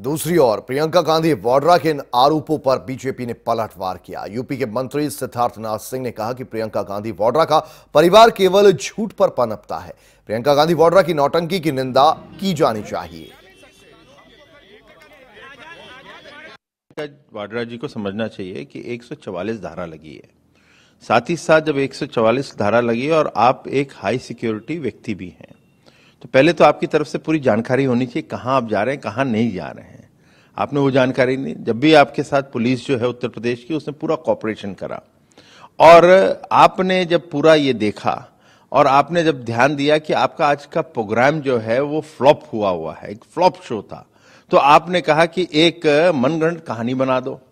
दूसरी ओर प्रियंका गांधी वाड्रा के इन आरोपों पर बीजेपी ने पलटवार किया यूपी के मंत्री सिद्धार्थनाथ सिंह ने कहा कि प्रियंका गांधी वाड्रा का परिवार केवल झूठ पर पनपता है प्रियंका गांधी वाड्रा की नौटंकी की निंदा की जानी चाहिए वाड्रा जी को समझना चाहिए कि 144 धारा लगी है साथ ही साथ जब 144 धारा लगी है और आप एक हाई सिक्योरिटी व्यक्ति भी हैं तो पहले तो आपकी तरफ से पूरी जानकारी होनी चाहिए कहाँ आप जा रहे हैं कहाँ नहीं जा रहे हैं आपने वो जानकारी नहीं जब भी आपके साथ पुलिस जो है उत्तर प्रदेश की उसने पूरा कॉपरेशन करा और आपने जब पूरा ये देखा और आपने जब ध्यान दिया कि आपका आज का प्रोग्राम जो है वो फ्लॉप हुआ हुआ है एक फ्लॉप शो था तो आपने कहा कि एक मनगढ़ कहानी बना दो